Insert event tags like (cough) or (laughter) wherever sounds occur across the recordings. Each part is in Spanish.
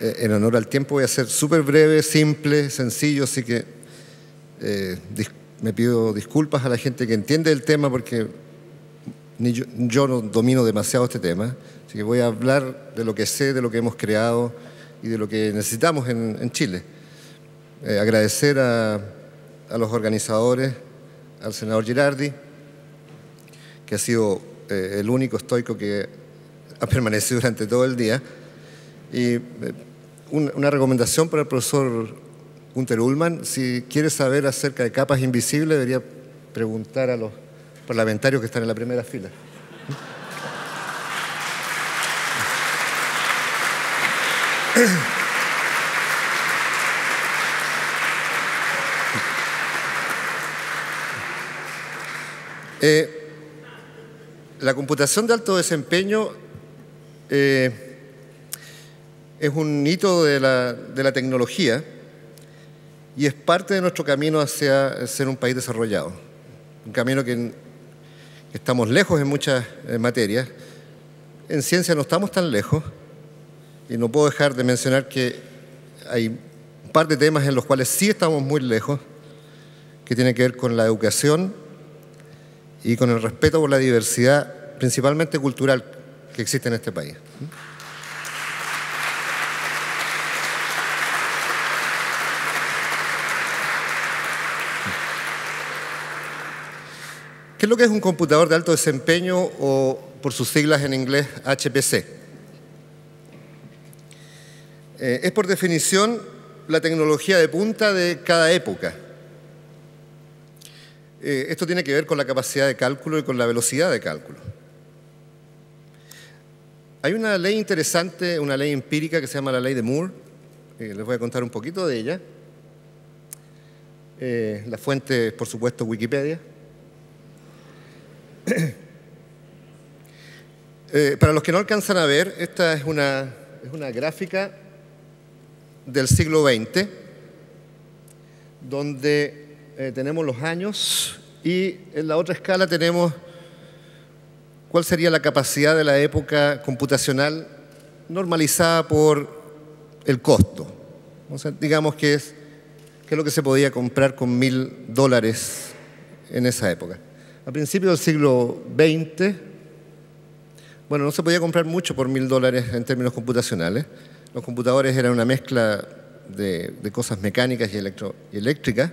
Eh, en honor al tiempo, voy a ser súper breve, simple, sencillo, así que eh, me pido disculpas a la gente que entiende el tema porque yo, no domino demasiado este tema, así que voy a hablar de lo que sé, de lo que hemos creado y de lo que necesitamos en, Chile. Eh, agradecer a, los organizadores, al senador Girardi, que ha sido el único estoico que ha permanecido durante todo el día. Y eh, una recomendación para el profesor Gunter Ullman, si quiere saber acerca de capas invisibles, debería preguntar a los parlamentarios que están en la primera fila. Eh, la computación de alto desempeño eh, es un hito de la, tecnología y es parte de nuestro camino hacia ser un país desarrollado. Un camino que estamos lejos en muchas eh, materias. En ciencia no estamos tan lejos y no puedo dejar de mencionar que hay un par de temas en los cuales sí estamos muy lejos, que tienen que ver con la educación y con el respeto por la diversidad, principalmente cultural, que existe en este país. ¿Qué es lo que es un computador de alto desempeño o por sus siglas en inglés HPC? Eh, es por definición la tecnología de punta de cada época. Eh, esto tiene que ver con la capacidad de cálculo y con la velocidad de cálculo. Hay una ley interesante, una ley empírica que se llama la ley de Moore. Eh, les voy a contar un poquito de ella. la fuente, es por supuesto, Wikipedia. (coughs) Eh, para los que no alcanzan a ver, esta es una, es una gráfica del siglo XX, donde eh, tenemos los años y en la otra escala tenemos cuál sería la capacidad de la época computacional normalizada por el costo. digamos que es, que es lo que se podía comprar con mil dólares en esa época a principios del siglo XX, bueno, no se podía comprar mucho por mil dólares en términos computacionales. Los computadores eran una mezcla de, cosas mecánicas y, y eléctricas.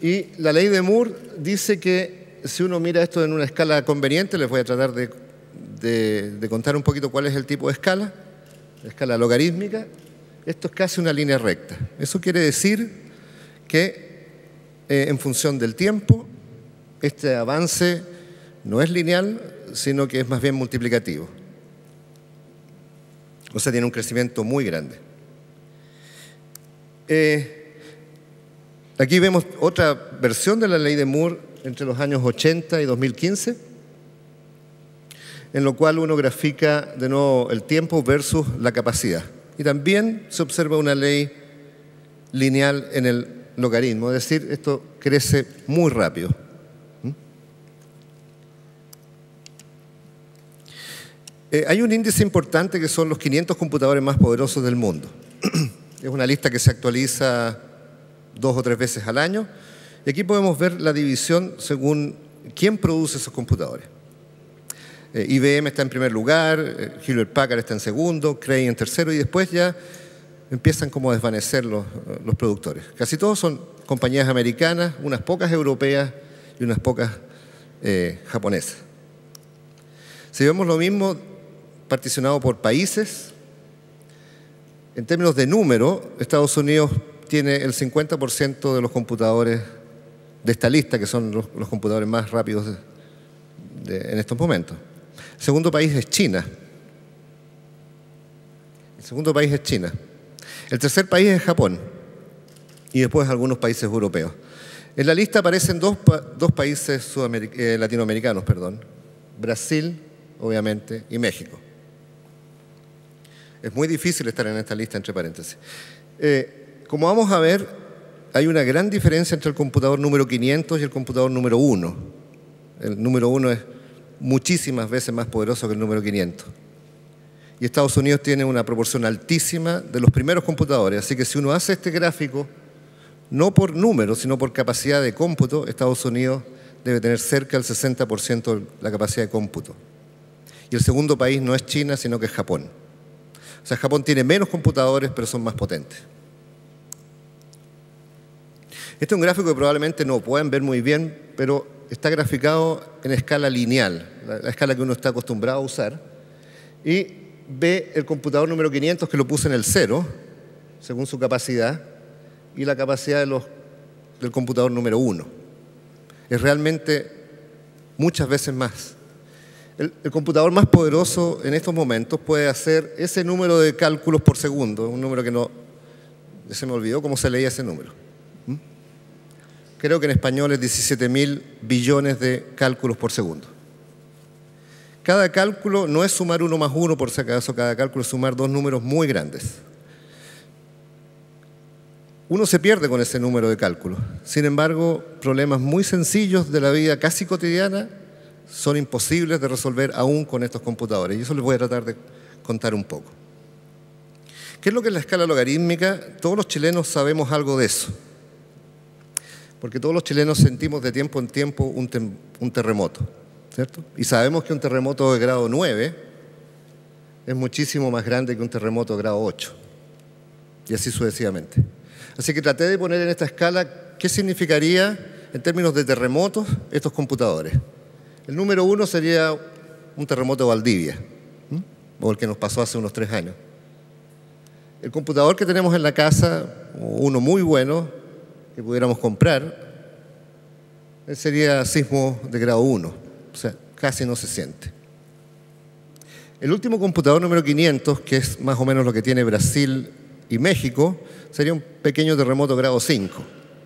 Y la ley de Moore dice que si uno mira esto en una escala conveniente, les voy a tratar de, contar un poquito cuál es el tipo de escala, escala logarítmica, esto es casi una línea recta. Eso quiere decir que eh, en función del tiempo este avance no es lineal, sino que es más bien multiplicativo. O sea, tiene un crecimiento muy grande. Eh, aquí vemos otra versión de la ley de Moore entre los años 80 y 2015, en lo cual uno grafica de nuevo el tiempo versus la capacidad. Y también se observa una ley lineal en el logaritmo, es decir, esto crece muy rápido. Eh, hay un índice importante que son los 500 computadores más poderosos del mundo. (clears throat) es una lista que se actualiza dos o tres veces al año. Y aquí podemos ver la división según quién produce esos computadores. Eh, IBM está en primer lugar, eh, Hewlett Packard está en segundo, Cray en tercero y después ya empiezan como a desvanecer los, los productores. Casi todos son compañías americanas, unas pocas europeas y unas pocas japonesas. Si vemos lo mismo particionado por países. En términos de número, Estados Unidos tiene el 50% de los computadores de esta lista, que son los, computadores más rápidos en estos momentos. El segundo país es China. El segundo país es China. El tercer país es Japón. Y después algunos países europeos. En la lista aparecen dos, países eh, latinoamericanos, perdón. Brasil, obviamente, y México. Es muy difícil estar en esta lista, entre paréntesis. Eh, como vamos a ver, hay una gran diferencia entre el computador número 500 y el computador número 1. El número 1 es muchísimas veces más poderoso que el número 500. Y Estados Unidos tiene una proporción altísima de los primeros computadores. Así que si uno hace este gráfico, no por número, sino por capacidad de cómputo, Estados Unidos debe tener cerca del 60% de la capacidad de cómputo. Y el segundo país no es China, sino que es Japón. O sea, Japón tiene menos computadores, pero son más potentes. Este es un gráfico que probablemente no pueden ver muy bien, pero está graficado en escala lineal, la, escala que uno está acostumbrado a usar. Y ve el computador número 500 que lo puse en el cero, según su capacidad, y la capacidad del computador número uno. Es realmente muchas veces más el, computador más poderoso en estos momentos puede hacer ese número de cálculos por segundo, un número que no... Se me olvidó cómo se leía ese número. ¿Mm? Creo que en español es 17 mil billones de cálculos por segundo. Cada cálculo no es sumar uno más uno, por si acaso, cada cálculo es sumar dos números muy grandes. Uno se pierde con ese número de cálculos. Sin embargo, problemas muy sencillos de la vida casi cotidiana son imposibles de resolver aún con estos computadores. Y eso les voy a tratar de contar un poco. ¿Qué es lo que es la escala logarítmica? Todos los chilenos sabemos algo de eso. Porque todos los chilenos sentimos de tiempo en tiempo un, terremoto, ¿cierto? Y sabemos que un terremoto de grado 9 es muchísimo más grande que un terremoto de grado 8. Y así sucesivamente. Así que traté de poner en esta escala qué significaría en términos de terremotos estos computadores. El número uno sería un terremoto de Valdivia, o el que nos pasó hace unos tres años. El computador que tenemos en la casa, uno muy bueno, que pudiéramos comprar, eh, sería sismo de grado 1, o sea, casi no se siente. El último computador número 500, que es más o menos lo que tiene Brasil y México, sería un pequeño terremoto grado 5.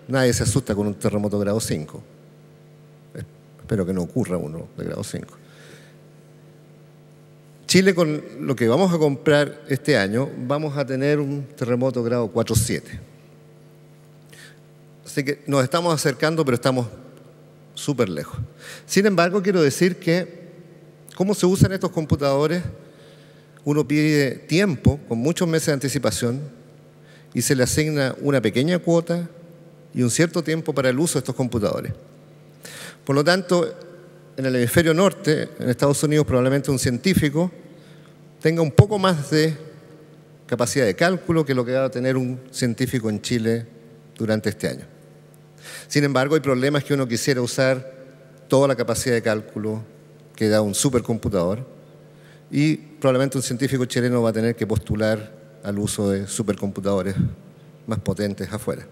Nadie se asusta con un terremoto grado 5 pero que no ocurra uno de grado 5. Chile, con lo que vamos a comprar este año, vamos a tener un terremoto grado 4.7. Así que nos estamos acercando, pero estamos súper lejos. Sin embargo, quiero decir que cómo se usan estos computadores, uno pide tiempo, con muchos meses de anticipación, y se le asigna una pequeña cuota y un cierto tiempo para el uso de estos computadores. Por lo tanto, en el hemisferio norte, en Estados Unidos, probablemente un científico tenga un poco más de capacidad de cálculo que lo que va a tener un científico en Chile durante este año. Sin embargo, hay problemas que uno quisiera usar toda la capacidad de cálculo que da un supercomputador y probablemente un científico chileno va a tener que postular al uso de supercomputadores más potentes afuera.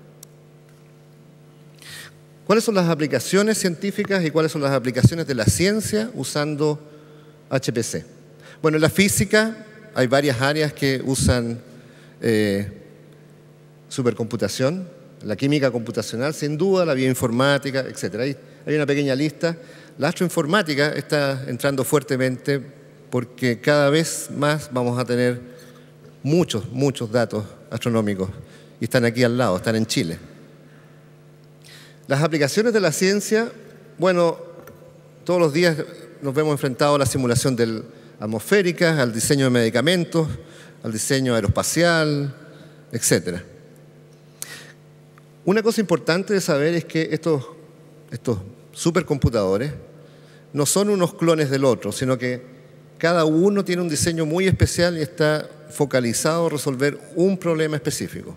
¿Cuáles son las aplicaciones científicas y cuáles son las aplicaciones de la ciencia usando HPC? Bueno, en la física hay varias áreas que usan eh, supercomputación, la química computacional, sin duda, la bioinformática, etc. hay una pequeña lista. La astroinformática está entrando fuertemente porque cada vez más vamos a tener muchos, muchos datos astronómicos y están aquí al lado, están en Chile. Las aplicaciones de la ciencia, bueno, todos los días nos vemos enfrentados a la simulación del atmosférica, al diseño de medicamentos, al diseño aeroespacial, etc. Una cosa importante de saber es que estos, estos supercomputadores no son unos clones del otro, sino que cada uno tiene un diseño muy especial y está focalizado a resolver un problema específico.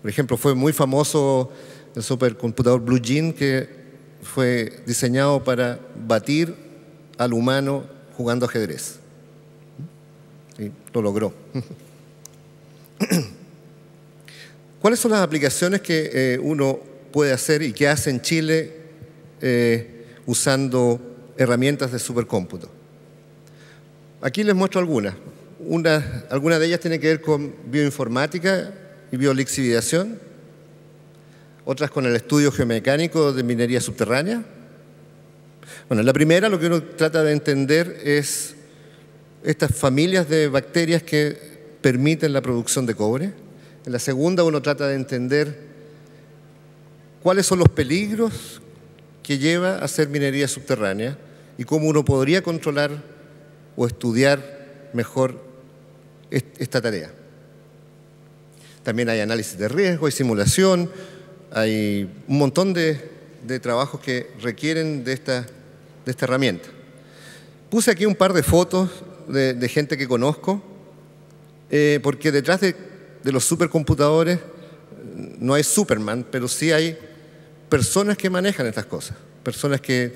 Por ejemplo, fue muy famoso el supercomputador Blue Jean que fue diseñado para batir al humano jugando ajedrez. Y lo logró. (coughs) ¿Cuáles son las aplicaciones que eh, uno puede hacer y que hace en Chile eh, usando herramientas de supercómputo? Aquí les muestro algunas. algunas de ellas tienen que ver con bioinformática y biolixividación otras con el estudio geomecánico de minería subterránea. Bueno, en la primera lo que uno trata de entender es estas familias de bacterias que permiten la producción de cobre. En la segunda uno trata de entender cuáles son los peligros que lleva a hacer minería subterránea y cómo uno podría controlar o estudiar mejor esta tarea. También hay análisis de riesgo hay simulación, hay un montón de, trabajos que requieren de esta, herramienta. Puse aquí un par de fotos de, gente que conozco, eh, porque detrás de, los supercomputadores mm, no hay Superman, pero sí hay personas que manejan estas cosas, personas que,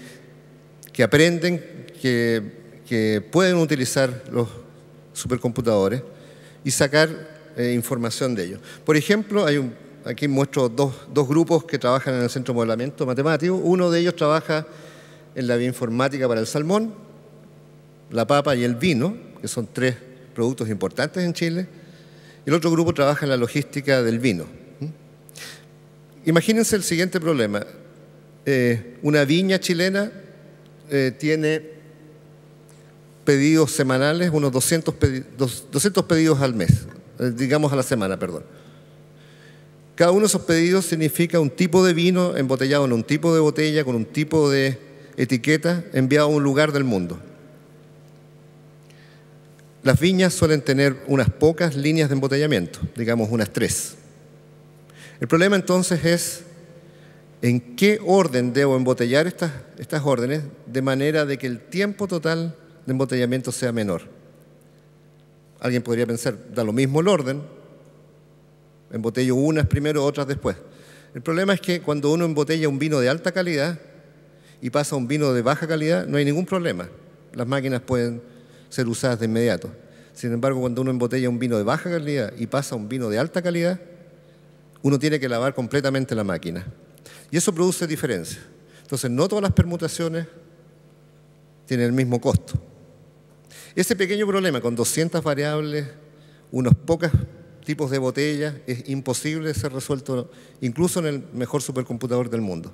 aprenden, que, pueden utilizar los supercomputadores y sacar eh, información de ellos. Por ejemplo, hay un, aquí muestro dos, grupos que trabajan en el Centro de Modelamiento Matemático. Uno de ellos trabaja en la bioinformática para el salmón, la papa y el vino, que son tres productos importantes en Chile. Y El otro grupo trabaja en la logística del vino. ¿Mm? Imagínense el siguiente problema. Eh, una viña chilena eh, tiene pedidos semanales, unos 200 pedidos al mes, eh, digamos a la semana, perdón. Cada uno de esos pedidos significa un tipo de vino embotellado en un tipo de botella, con un tipo de etiqueta, enviado a un lugar del mundo. Las viñas suelen tener unas pocas líneas de embotellamiento, digamos unas tres. El problema entonces es en qué orden debo embotellar estas, estas órdenes de manera de que el tiempo total de embotellamiento sea menor. Alguien podría pensar, da lo mismo el orden, Embotello unas primero, otras después. El problema es que cuando uno embotella un vino de alta calidad y pasa un vino de baja calidad, no hay ningún problema. Las máquinas pueden ser usadas de inmediato. Sin embargo, cuando uno embotella un vino de baja calidad y pasa un vino de alta calidad, uno tiene que lavar completamente la máquina. Y eso produce diferencia. Entonces, no todas las permutaciones tienen el mismo costo. Ese pequeño problema con 200 variables, unas pocas tipos de botellas, es imposible ser resuelto incluso en el mejor supercomputador del mundo.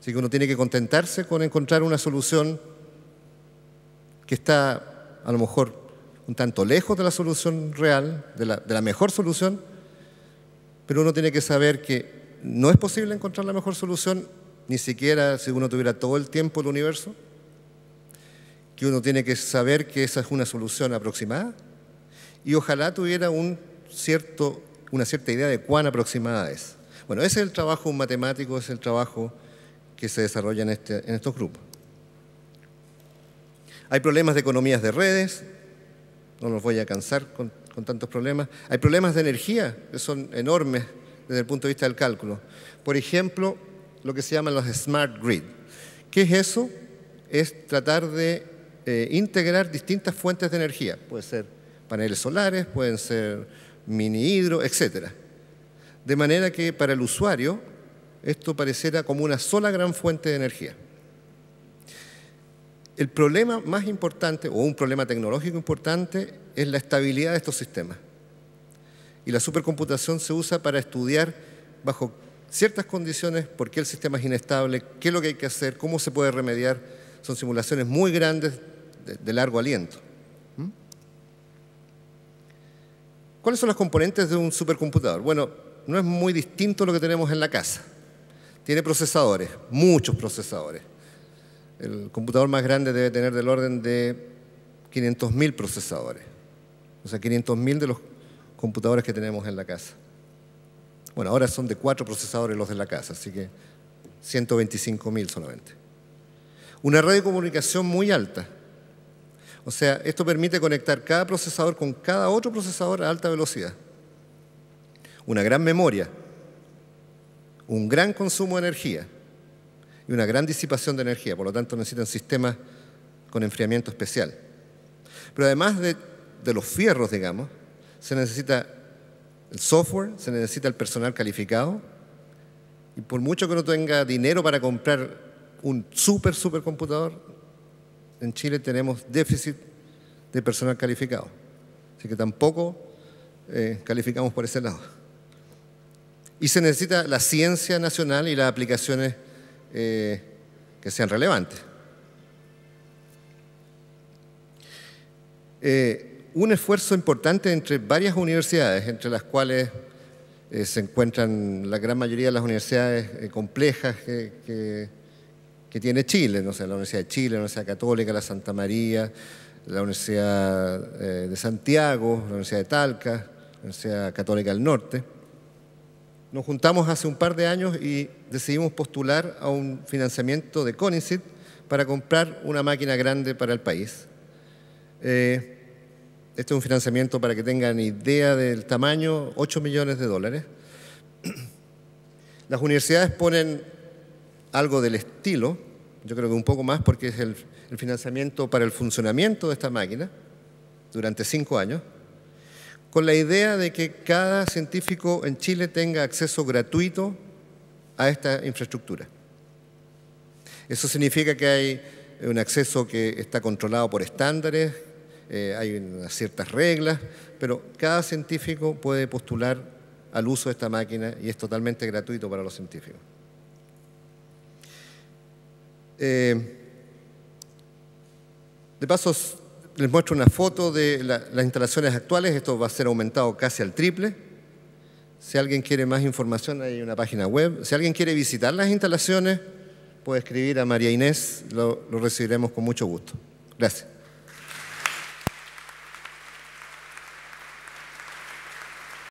Así que uno tiene que contentarse con encontrar una solución que está a lo mejor un tanto lejos de la solución real, de la, de la mejor solución, pero uno tiene que saber que no es posible encontrar la mejor solución, ni siquiera si uno tuviera todo el tiempo el universo, que uno tiene que saber que esa es una solución aproximada y ojalá tuviera un cierto, una cierta idea de cuán aproximada es. Bueno, ese es el trabajo matemático, es el trabajo que se desarrolla en, este, en estos grupos. Hay problemas de economías de redes, no nos voy a cansar con, tantos problemas. Hay problemas de energía, que son enormes desde el punto de vista del cálculo. Por ejemplo, lo que se llaman los smart grid. ¿Qué es eso? Es tratar de eh, integrar distintas fuentes de energía. Puede ser paneles solares, pueden ser mini-hidro, etc. De manera que para el usuario esto pareciera como una sola gran fuente de energía. El problema más importante, o un problema tecnológico importante, es la estabilidad de estos sistemas. Y la supercomputación se usa para estudiar bajo ciertas condiciones por qué el sistema es inestable, qué es lo que hay que hacer, cómo se puede remediar. Son simulaciones muy grandes de largo aliento. ¿Cuáles son los componentes de un supercomputador? Bueno, no es muy distinto a lo que tenemos en la casa. Tiene procesadores, muchos procesadores. El computador más grande debe tener del orden de 500.000 procesadores. O sea, 500.000 de los computadores que tenemos en la casa. Bueno, ahora son de cuatro procesadores los de la casa, así que 125.000 solamente. Una red de comunicación muy alta, o sea, esto permite conectar cada procesador con cada otro procesador a alta velocidad. Una gran memoria, un gran consumo de energía y una gran disipación de energía. Por lo tanto, necesitan sistemas con enfriamiento especial. Pero además de, los fierros, digamos, se necesita el software, se necesita el personal calificado. Y por mucho que uno tenga dinero para comprar un super super computador, en Chile tenemos déficit de personal calificado. Así que tampoco eh, calificamos por ese lado. Y se necesita la ciencia nacional y las aplicaciones eh, que sean relevantes. Eh, un esfuerzo importante entre varias universidades, entre las cuales se encuentran la gran mayoría de las universidades complejas que que tiene Chile, no sé, la Universidad de Chile, la Universidad Católica, la Santa María, la Universidad eh, de Santiago, la Universidad de Talca, la Universidad Católica del Norte. Nos juntamos hace un par de años y decidimos postular a un financiamiento de CONICET para comprar una máquina grande para el país. Eh, este es un financiamiento para que tengan idea del tamaño, 8 millones de dólares. (clears throat) Las universidades ponen algo del estilo, yo creo que un poco más porque es el, financiamiento para el funcionamiento de esta máquina durante cinco años, con la idea de que cada científico en Chile tenga acceso gratuito a esta infraestructura. Eso significa que hay un acceso que está controlado por estándares, eh, hay ciertas reglas, pero cada científico puede postular al uso de esta máquina y es totalmente gratuito para los científicos. Eh, de paso, les muestro una foto de las instalaciones actuales. Esto va a ser aumentado casi al triple. Si alguien quiere más información, hay una página web. Si alguien quiere visitar las instalaciones, puede escribir a María Inés. lo recibiremos con mucho gusto. Gracias.